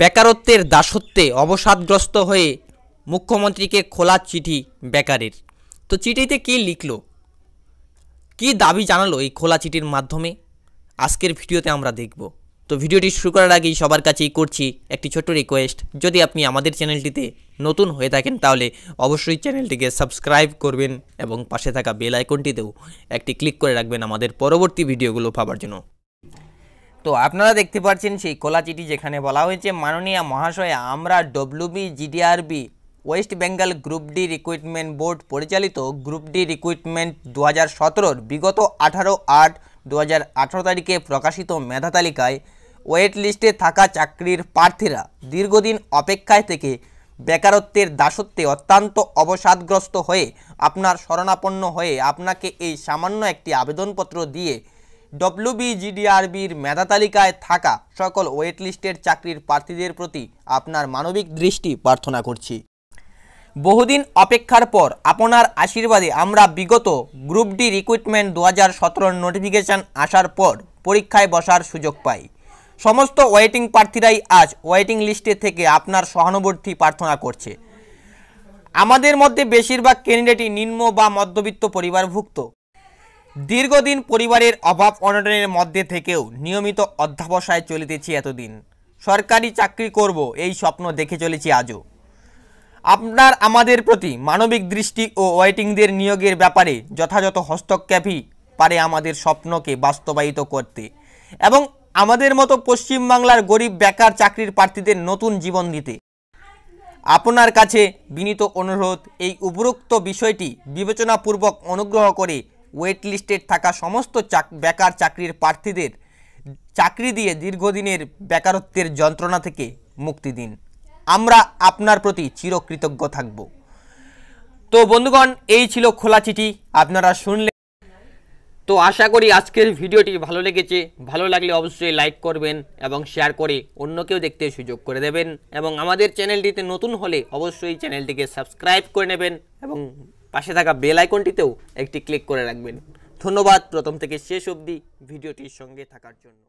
বেকারত্বের দাসত্বে অবসাদগ্রস্ত হয়ে মুখ্যমন্ত্রীকে খোলা চিঠি বেকারের তো চিঠিতে কি লিখল কি দাবি জানালো এই খোলা চিঠির মাধ্যমে আজকের ভিডিওতে আমরা দেখব তো ভিডিওটি শুরু করার আগেই সবার কাছেই করছি একটি ছোট্ট রিকোয়েস্ট যদি আপনি আমাদের চ্যানেলটিতে নতুন হয়ে থাকেন তাহলে অবশ্যই চ্যানেলটিকে সাবস্ক্রাইব করবেন এবং পাশে থাকা বেল আইকনটিতেও একটি ক্লিক করে রাখবেন আমাদের পরবর্তী ভিডিওগুলো পাওয়ার জন্য তো আপনারা দেখতে পাচ্ছেন সেই খোলা চিঠি যেখানে বলা হয়েছে মাননীয় মহাশয় আমরা WB GDRB West Bengal group D recruitment board পরিচালিত গ্রুপ ডি রিক্রুটমেন্ট দু হাজার বিগত আঠারো আট দু তারিখে প্রকাশিত মেধা তালিকায় ওয়েট লিস্টে থাকা চাকরির প্রার্থীরা দীর্ঘদিন অপেক্ষায় থেকে বেকারত্বের দাসত্বে অত্যন্ত অবসাদগ্রস্ত হয়ে আপনার শরণাপন্ন হয়ে আপনাকে এই সামান্য একটি আবেদনপত্র দিয়ে ডব্লিউবিজিডিআরবির মেধা তালিকায় থাকা সকল ওয়েট লিস্টের চাকরির প্রার্থীদের প্রতি আপনার মানবিক দৃষ্টি প্রার্থনা করছি বহুদিন অপেক্ষার পর আপনার আশীর্বাদে আমরা বিগত গ্রুপ ডি রিক্রুটমেন্ট দু হাজার নোটিফিকেশান আসার পর পরীক্ষায় বসার সুযোগ পাই সমস্ত ওয়েটিং প্রার্থীরাই আজ ওয়েটিং লিস্টে থেকে আপনার সহানুভূতি প্রার্থনা করছে আমাদের মধ্যে বেশিরভাগ ক্যান্ডিডেটই নিম্ন বা মধ্যবিত্ত পরিবারভুক্ত দীর্ঘদিন পরিবারের অভাব অনটনের মধ্যে থেকেও নিয়মিত অধ্যাবসায় চলিতেছি এতদিন সরকারি চাকরি করব এই স্বপ্ন দেখে চলেছি আজও আপনার আমাদের প্রতি মানবিক দৃষ্টি ও ওয়েটিংদের নিয়োগের ব্যাপারে যথাযথ হস্তক্ষেপই পারে আমাদের স্বপ্নকে বাস্তবায়িত করতে এবং আমাদের মতো পশ্চিমবাংলার গরিব বেকার চাকরির প্রার্থীদের নতুন জীবন দিতে আপনার কাছে বিনীত অনুরোধ এই উপরোক্ত বিষয়টি বিবেচনাপূর্বক অনুগ্রহ করে ওয়েট লিস্টেড থাকা সমস্ত চাক বেকার চাকরির প্রার্থীদের চাকরি দিয়ে দীর্ঘদিনের বেকারত্বের যন্ত্রণা থেকে মুক্তি দিন আমরা আপনার প্রতি চিরকৃতজ্ঞ থাকব তো বন্ধুগণ এই ছিল খোলা চিঠি আপনারা শুনলে তো আশা করি আজকের ভিডিওটি ভালো লেগেছে ভালো লাগলে অবশ্যই লাইক করবেন এবং শেয়ার করে অন্যকেও দেখতে সুযোগ করে দেবেন এবং আমাদের চ্যানেলটিতে নতুন হলে অবশ্যই চ্যানেলটিকে সাবস্ক্রাইব করে নেবেন এবং পাশে থাকা বেল আইকনটিতেও একটি ক্লিক করে রাখবেন ধন্যবাদ প্রথম থেকে শেষ অবধি ভিডিওটির সঙ্গে থাকার জন্য